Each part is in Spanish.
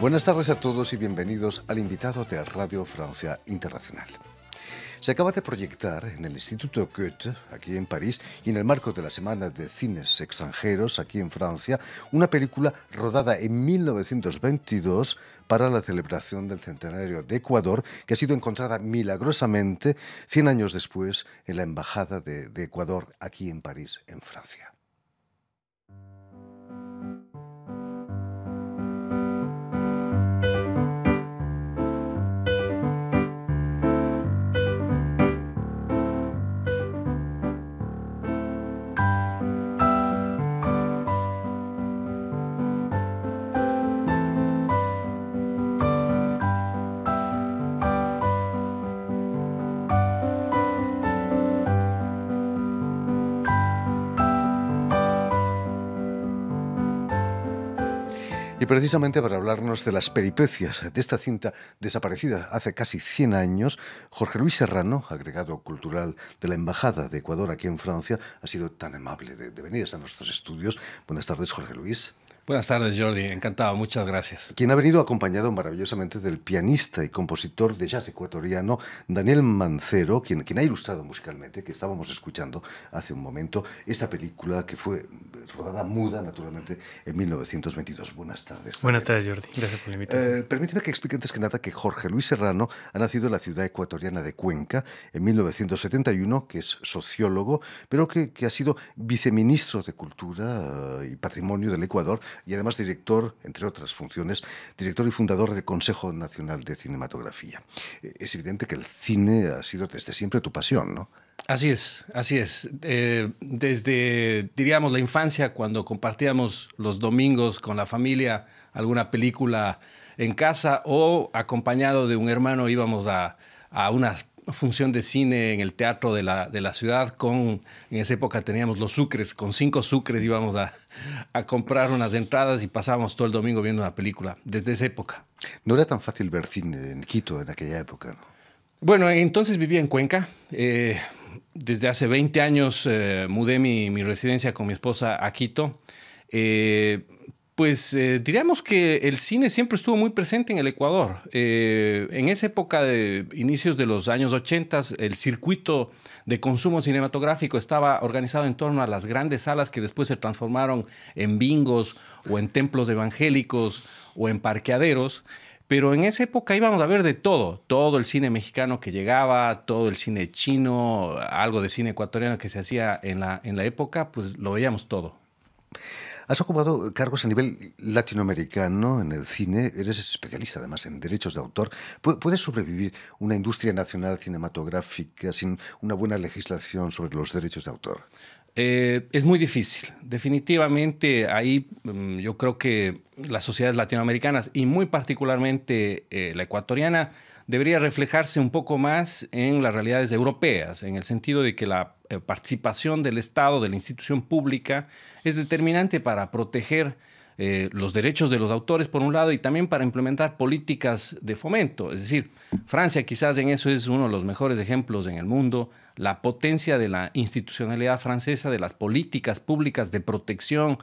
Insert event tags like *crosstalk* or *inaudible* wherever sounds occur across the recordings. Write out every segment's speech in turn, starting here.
Buenas tardes a todos y bienvenidos al invitado de Radio Francia Internacional. Se acaba de proyectar en el Instituto Goethe, aquí en París, y en el marco de la Semana de Cines Extranjeros, aquí en Francia, una película rodada en 1922 para la celebración del centenario de Ecuador, que ha sido encontrada milagrosamente 100 años después en la Embajada de, de Ecuador, aquí en París, en Francia. Y precisamente para hablarnos de las peripecias de esta cinta desaparecida hace casi 100 años, Jorge Luis Serrano, agregado cultural de la Embajada de Ecuador aquí en Francia, ha sido tan amable de, venir a nuestros estudios. Buenas tardes, Jorge Luis. Buenas tardes, Jordi. Encantado, muchas gracias. Quien ha venido acompañado maravillosamente del pianista y compositor de jazz ecuatoriano Daniel Mancero, quien, quien ha ilustrado musicalmente, que estábamos escuchando hace un momento, esta película que fue rodada muda, naturalmente, en 1922. Buenas tardes. Buenas tardes, Jordi. Gracias por la eh, permíteme que explique antes que nada que Jorge Luis Serrano ha nacido en la ciudad ecuatoriana de Cuenca en 1971, que es sociólogo, pero que ha sido viceministro de Cultura eh, y Patrimonio del Ecuador y además director, entre otras funciones, director y fundador del Consejo Nacional de Cinematografía. Es evidente que el cine ha sido desde siempre tu pasión, ¿no? Así es, así es. Eh, desde, diríamos, la infancia, cuando compartíamos los domingos con la familia alguna película en casa o acompañado de un hermano íbamos a, a unas función de cine en el teatro de la, de la ciudad con, en esa época teníamos los sucres, con cinco sucres íbamos a, a comprar unas entradas y pasábamos todo el domingo viendo una película, desde esa época. No era tan fácil ver cine en Quito en aquella época, ¿no? Bueno, entonces vivía en Cuenca. Eh, desde hace 20 años eh, mudé mi, mi, residencia con mi esposa a Quito. Eh, pues eh, diríamos que el cine siempre estuvo muy presente en el Ecuador. Eh, en esa época de inicios de los años 80, el circuito de consumo cinematográfico estaba organizado en torno a las grandes salas que después se transformaron en bingos o en templos evangélicos o en parqueaderos. Pero en esa época íbamos a ver de todo, todo el cine mexicano que llegaba, todo el cine chino, algo de cine ecuatoriano que se hacía en la, en la época, pues lo veíamos todo. Has ocupado cargos a nivel latinoamericano en el cine, eres especialista además en derechos de autor. Puedes sobrevivir una industria nacional cinematográfica sin una buena legislación sobre los derechos de autor? Eh, es muy difícil. Definitivamente ahí mm, yo creo que las sociedades latinoamericanas y muy particularmente eh, la ecuatoriana debería reflejarse un poco más en las realidades europeas, en el sentido de que la eh, participación del Estado, de la institución pública, es determinante para proteger eh, los derechos de los autores, por un lado, y también para implementar políticas de fomento. Es decir, Francia quizás en eso es uno de los mejores ejemplos en el mundo, la potencia de la institucionalidad francesa, de las políticas públicas de protección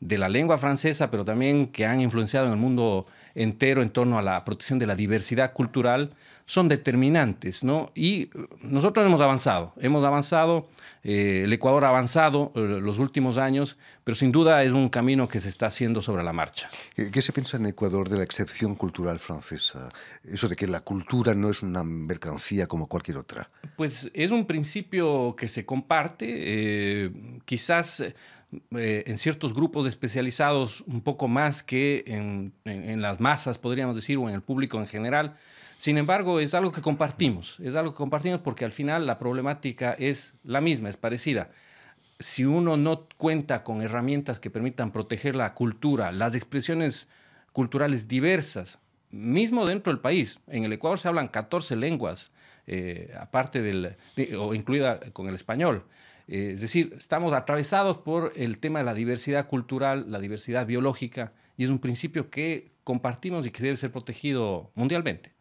de la lengua francesa, pero también que han influenciado en el mundo entero en torno a la protección de la diversidad cultural, son determinantes, ¿no? Y eh, nosotros hemos avanzado, hemos avanzado, eh, el Ecuador ha avanzado eh, los últimos años, pero sin duda es un camino que se está haciendo sobre la marcha. ¿Qué, se piensa en Ecuador de la excepción cultural francesa? Eso de que la cultura no es una mercancía como cualquier otra. Pues es un principio que se comparte, quizás eh, en ciertos grupos especializados un poco más que en, las masas, podríamos decir, o en el público en general. Sin embargo, es algo que compartimos, es algo que compartimos porque al final la problemática es la misma, es parecida. Si uno no cuenta con herramientas que permitan proteger la cultura, las expresiones culturales diversas, mismo dentro del país, en el Ecuador se hablan 14 lenguas, eh, aparte del, o incluida con el español. Eh, es decir, estamos atravesados por el tema de la diversidad cultural, la diversidad biológica, y es un principio que compartimos y que debe ser protegido mundialmente.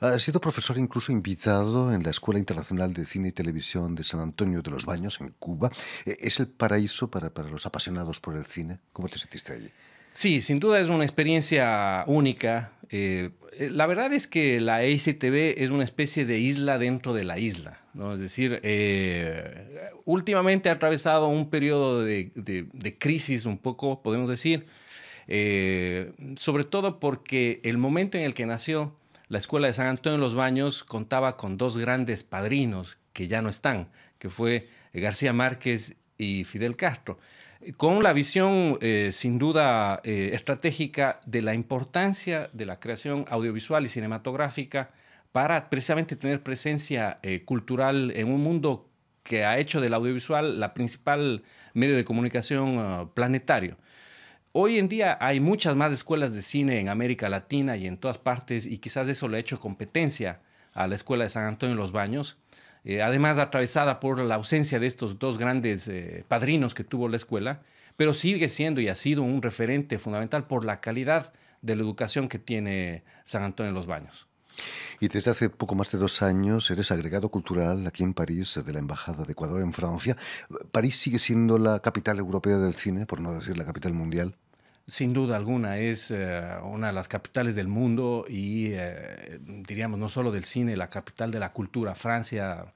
Ha sido profesor incluso invitado en la Escuela Internacional de Cine y Televisión de San Antonio de los Baños, en Cuba. ¿E-, ¿Es el paraíso para, para los apasionados por el cine? ¿Cómo te sentiste allí? Sí, sin duda es una experiencia única. Eh, eh, la verdad es que la EICTV es una especie de isla dentro de la isla. Es decir, eh, últimamente ha atravesado un periodo de, crisis un poco, podemos decir, sobre todo porque el momento en el que nació la Escuela de San Antonio de los Baños contaba con dos grandes padrinos que ya no están, que fue García Márquez y Fidel Castro con la visión eh, sin duda eh, estratégica de la importancia de la creación audiovisual y cinematográfica para precisamente tener presencia eh, cultural en un mundo que ha hecho del audiovisual la principal medio de comunicación planetario. Hoy en día hay muchas más escuelas de cine en América Latina y en todas partes y quizás eso le ha hecho competencia a la Escuela de San Antonio en los Baños. Eh, además atravesada por la ausencia de estos dos grandes eh, padrinos que tuvo la escuela, pero sigue siendo y ha sido un referente fundamental por la calidad de la educación que tiene San Antonio de los Baños. Y desde hace poco más de dos años eres agregado cultural aquí en París de la Embajada de Ecuador en Francia. París sigue siendo la capital europea del cine, por no decir la capital mundial sin duda alguna, es eh, una de las capitales del mundo y eh, diríamos no solo del cine, la capital de la cultura. Francia,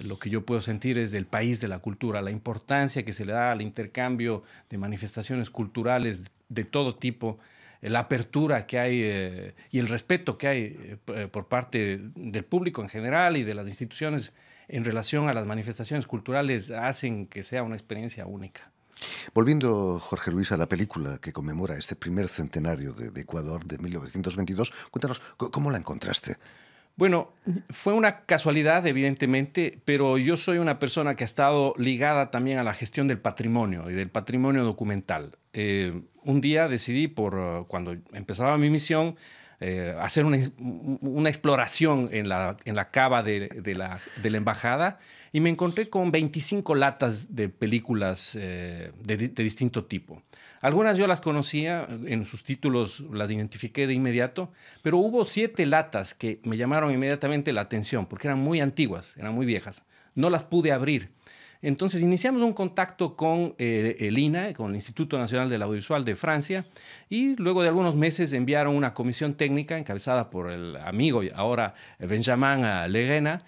lo que yo puedo sentir es del país de la cultura, la importancia que se le da al intercambio de manifestaciones culturales de todo tipo eh, la apertura que hay y el respeto que hay por parte del público en general y de las instituciones en relación a las manifestaciones culturales hacen que sea una experiencia única. Volviendo, Jorge Luis, a la película que conmemora este primer centenario de, de Ecuador de 1922, cuéntanos, ¿cómo la encontraste? Bueno, fue una casualidad, evidentemente, pero yo soy una persona que ha estado ligada también a la gestión del patrimonio y del patrimonio documental. Eh, un día decidí, por cuando empezaba mi misión, eh, hacer una, exploración en la, en cava de, la, embajada y me encontré con 25 latas de películas eh, de, de, distinto tipo. Algunas yo las conocía, en sus títulos las identifiqué de inmediato, pero hubo siete latas que me llamaron inmediatamente la atención porque eran muy antiguas, eran muy viejas. No las pude abrir entonces iniciamos un contacto con eh, el INA, con el Instituto Nacional del Audiovisual de Francia, y luego de algunos meses enviaron una comisión técnica encabezada por el amigo ahora Benjamín Leguena.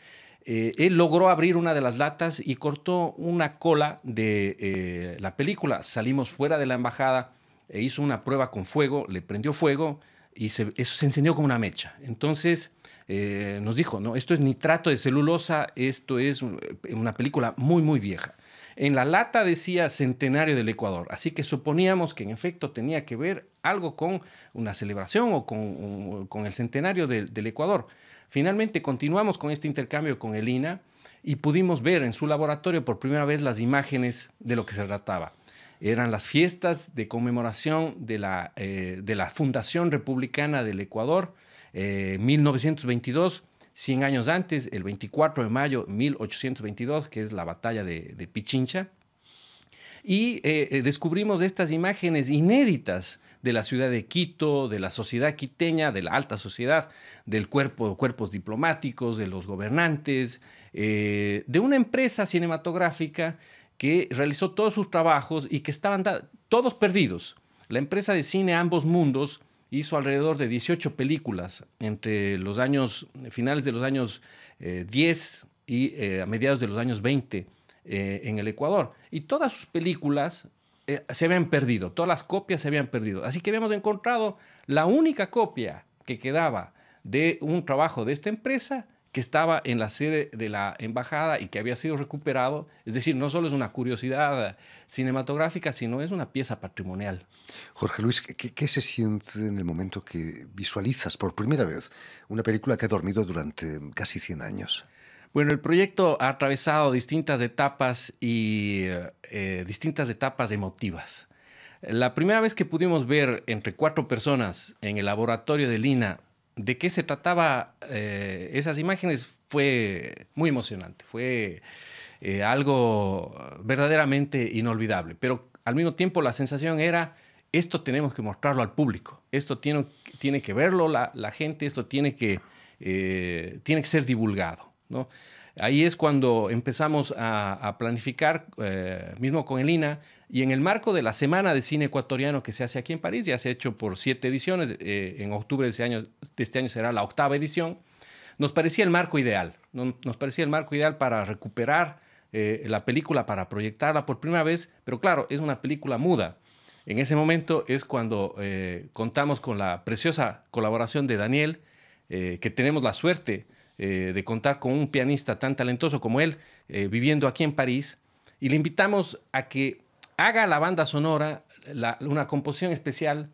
Eh, él logró abrir una de las latas y cortó una cola de eh, la película. Salimos fuera de la embajada e hizo una prueba con fuego, le prendió fuego y eso se encendió como una mecha. Entonces, eh, nos dijo, ¿no? Esto es nitrato de celulosa, esto es eh, una película muy, muy vieja. En la lata decía centenario del Ecuador, así que suponíamos que en efecto tenía que ver algo con una celebración o con, el centenario del Ecuador. Finalmente continuamos con este intercambio con el INA y pudimos ver en su laboratorio por primera vez las imágenes de lo que se trataba. Eran las fiestas de conmemoración de la eh, Fundación Republicana del Ecuador, 1922, eh, 100 años antes, el 24 de mayo 1822, que es la batalla de, Pichincha. Y eh, eh, descubrimos estas imágenes inéditas de la ciudad de Quito, de la sociedad quiteña, de la alta sociedad, del cuerpo, cuerpos diplomáticos, de los gobernantes, de una empresa cinematográfica que realizó todos sus trabajos y que estaban todos perdidos. La empresa de cine Ambos Mundos hizo alrededor de 18 películas entre los años, finales de los años 10 eh, y eh, a mediados de los años 20 eh, en el Ecuador. Y todas sus películas se habían perdido, todas las copias se habían perdido. Así que habíamos encontrado la única copia que quedaba de un trabajo de esta empresa que estaba en la sede de la embajada y que había sido recuperado. Es decir, no solo es una curiosidad cinematográfica, sino es una pieza patrimonial. Jorge Luis, ¿qué, se siente en el momento que visualizas por primera vez una película que ha dormido durante casi 100 años? Bueno, el proyecto ha atravesado distintas etapas y eh, eh, distintas etapas emotivas. La primera vez que pudimos ver entre cuatro personas en el laboratorio de Lina de qué se trataba eh, esas imágenes fue muy emocionante, fue eh, algo verdaderamente inolvidable, pero al mismo tiempo la sensación era, esto tenemos que mostrarlo al público, esto tiene, tiene que verlo la, gente, esto tiene que, eh, tiene que ser divulgado. ¿no? Ahí es cuando empezamos a, planificar, mismo con el y en el marco de la Semana de Cine Ecuatoriano que se hace aquí en París, ya se ha hecho por siete ediciones, eh, en octubre de, año, este año será la octava edición, nos parecía el marco ideal, nos, parecía el marco ideal para recuperar eh, la película, para proyectarla por primera vez, pero claro, es una película muda. En ese momento es cuando eh, contamos con la preciosa colaboración de Daniel, que tenemos la suerte de contar con un pianista tan talentoso como él, viviendo aquí en París, y le invitamos a que haga la banda sonora, una composición especial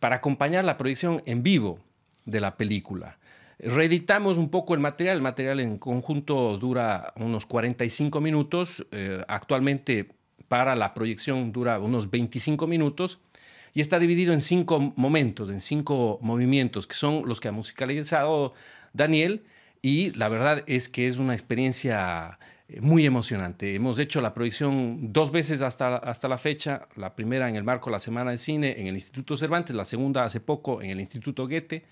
para acompañar la proyección en vivo de la película. Reeditamos un poco el material, el material en conjunto dura unos 45 minutos, eh, actualmente para la proyección dura unos 25 minutos y está dividido en cinco momentos, en cinco movimientos, que son los que ha musicalizado Daniel y la verdad es que es una experiencia eh, muy emocionante. Hemos hecho la proyección dos veces hasta, hasta la fecha, la primera en el marco de la Semana de Cine en el Instituto Cervantes, la segunda hace poco en el Instituto Goethe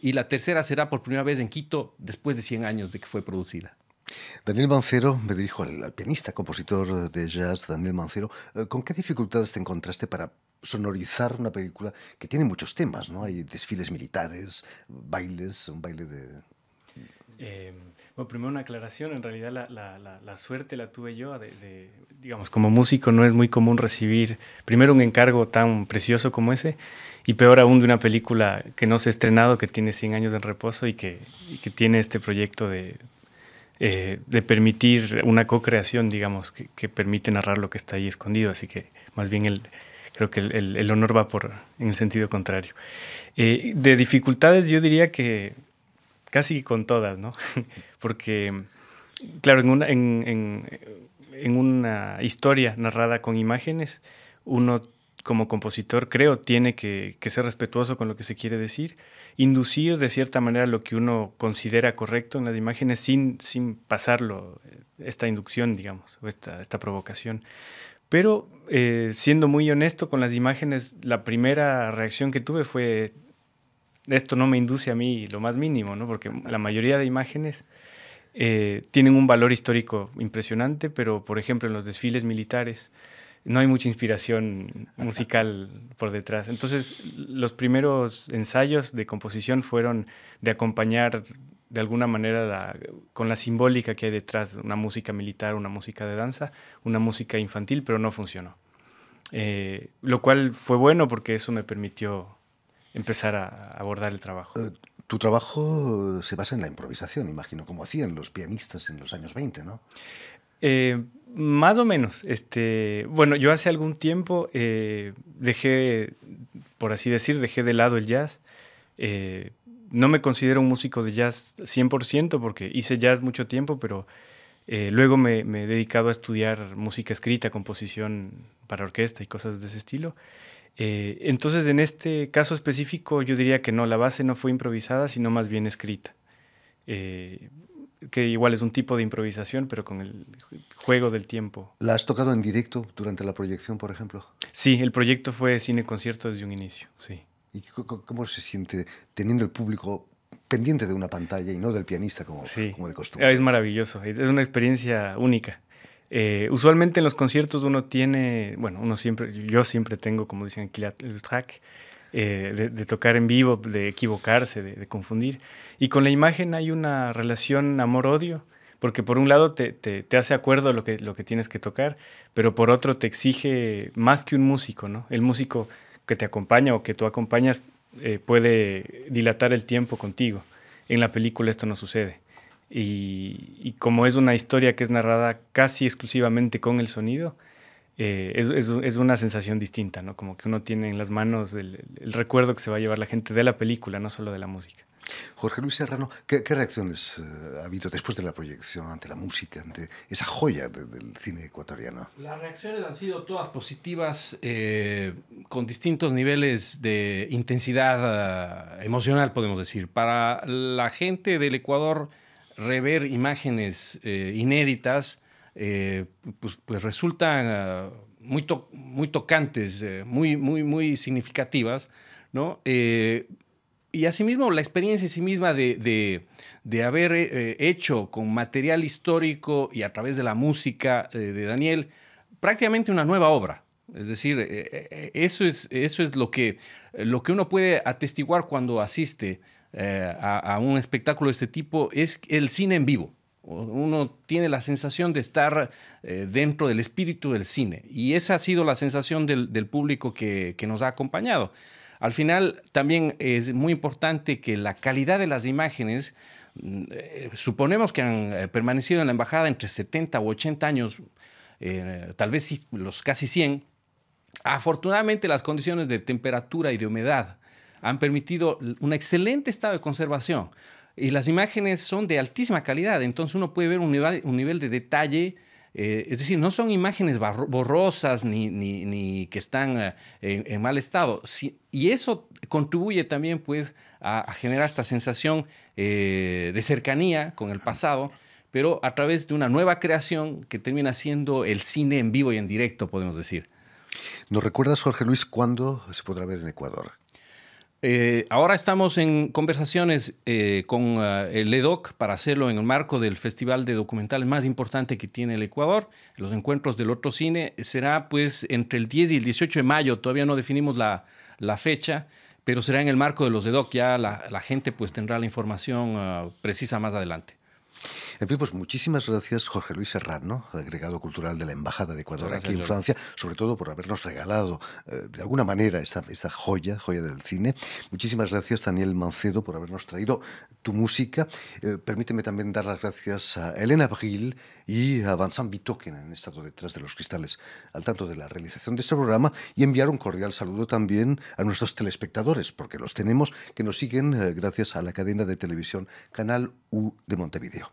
y la tercera será por primera vez en Quito después de 100 años de que fue producida. Daniel Mancero, me dirijo al, pianista, compositor de jazz, Daniel Mancero, eh, ¿con qué dificultades te encontraste para sonorizar una película que tiene muchos temas? ¿no? Hay desfiles militares, bailes, un baile de... Em, bueno, primero una aclaración, en realidad la, suerte la tuve yo digamos, como músico no es muy común recibir primero un encargo tan precioso como ese y peor aún de una película que no se ha estrenado, que tiene 100 años en reposo y que, tiene este proyecto de, eh, permitir una co-creación, digamos, que, permite narrar lo que está ahí escondido. Así que más bien el, creo que el, honor va por, en el sentido contrario. Eh, de dificultades yo diría que casi con todas, ¿no? *laughs* Porque, claro, en una, en, una historia narrada con imágenes, uno como compositor creo tiene que, ser respetuoso con lo que se quiere decir, inducir de cierta manera lo que uno considera correcto en las imágenes sin, sin pasarlo, eh, esta inducción, digamos, o esta, esta provocación. Pero eh, siendo muy honesto con las imágenes, la primera reacción que tuve fue esto no me induce a mí lo más mínimo, ¿no? Porque la mayoría de imágenes eh, tienen un valor histórico impresionante, pero por ejemplo en los desfiles militares no hay mucha inspiración *laughs* musical por detrás. Entonces los primeros ensayos de composición fueron de acompañar de alguna manera con la simbólica que hay detrás, una música militar, una música de danza, una música infantil, pero no funcionó. Eh, lo cual fue bueno porque eso me permitió empezar a abordar el trabajo? Eh, tu trabajo se basa en la improvisación, imagino, como hacían los pianistas en los años 20, ¿no? Eh, más o menos. Este, bueno, yo hace algún tiempo eh, dejé, por así decir, dejé de lado el jazz. no me considero un músico de jazz 100% porque hice jazz mucho tiempo, pero luego me, me, he dedicado a estudiar música escrita, composición para orquesta y cosas de ese estilo. Eh, entonces, en este caso específico, yo diría que no, la base no fue improvisada, sino más bien escrita. Eh, que igual es un tipo de improvisación, pero con el juego del tiempo. ¿La has tocado en directo durante la proyección, por ejemplo? Sí, el proyecto fue cine concierto desde un inicio, sí. ¿Y cómo se siente teniendo el público pendiente de una pantalla y no del pianista como, como de costumbre? Ah, es maravilloso, es una experiencia única. Eh, usualmente en los conciertos uno tiene, bueno, uno siempre, yo siempre tengo, como dicen aquí, el track eh, de, tocar en vivo, de equivocarse, de, confundir. Y con la imagen hay una relación amor-odio, porque por un lado te, hace acuerdo lo que, lo que tienes que tocar, pero por otro te exige más que un músico, ¿no? El músico que te acompaña o que tú acompañas eh, puede dilatar el tiempo contigo. En la película esto no sucede. Y, como es una historia que es narrada casi exclusivamente con el sonido, eh, es, es, una sensación distinta, ¿no? Como que uno tiene en las manos el, recuerdo que se va a llevar la gente de la película, no solo de la música. Jorge Luis Serrano, ¿qué, reacciones eh, ha habido después de la proyección ante la música, ante esa joya del cine ecuatoriano? Las reacciones han sido todas positivas, eh, con distintos niveles de intensidad emocional, podemos decir. Para la gente del Ecuador, rever imágenes eh, inéditas, eh, pues, pues resultan eh, muy, tocantes, muy, muy, muy significativas, ¿no? y asimismo, la experiencia en sí misma de, haber hecho con material histórico y a través de la música de Daniel prácticamente una nueva obra. Es decir, eso es, eso es lo, que, lo que uno puede atestiguar cuando asiste eh, a, un espectáculo de este tipo es el cine en vivo. Uno tiene la sensación de estar eh, dentro del espíritu del cine y esa ha sido la sensación del, público que, nos ha acompañado. Al final también es muy importante que la calidad de las imágenes, mm, eh, suponemos que han permanecido en la embajada entre 70 u 80 años, tal vez los casi 100, afortunadamente las condiciones de temperatura y de humedad han permitido un excelente estado de conservación. Y las imágenes son de altísima calidad, entonces uno puede ver un nivel, de detalle. Eh, es decir, no son imágenes borrosas ni, ni, que están eh, en, mal estado. y eso contribuye también pues, a, generar esta sensación eh, de cercanía con el pasado, pero a través de una nueva creación que termina siendo el cine en vivo y en directo, podemos decir. ¿Nos recuerdas, Jorge Luis, cuándo se podrá ver en Ecuador? Eh, ahora estamos en conversaciones eh, con eh, el EDOC para hacerlo en el marco del festival de documentales más importante que tiene el Ecuador. Los encuentros del otro cine será pues entre el 10 y el 18 de mayo. Todavía no definimos la, fecha, pero será en el marco de los EDOC. Ya la, gente pues tendrá la información ah, precisa más adelante. En fin, pues muchísimas gracias Jorge Luis Serrano, agregado cultural de la Embajada de Ecuador aquí en Francia, sobre todo por habernos regalado eh, de alguna manera esta, joya, joya del cine. Muchísimas gracias Daniel Mancedo por habernos traído tu música. Eh, permíteme también dar las gracias a Elena Bril y a Vincent Vito, que han estado detrás de los cristales al tanto de la realización de este programa, y enviar un cordial saludo también a nuestros telespectadores, porque los tenemos que nos siguen eh, gracias a la cadena de televisión Canal U de Montevideo.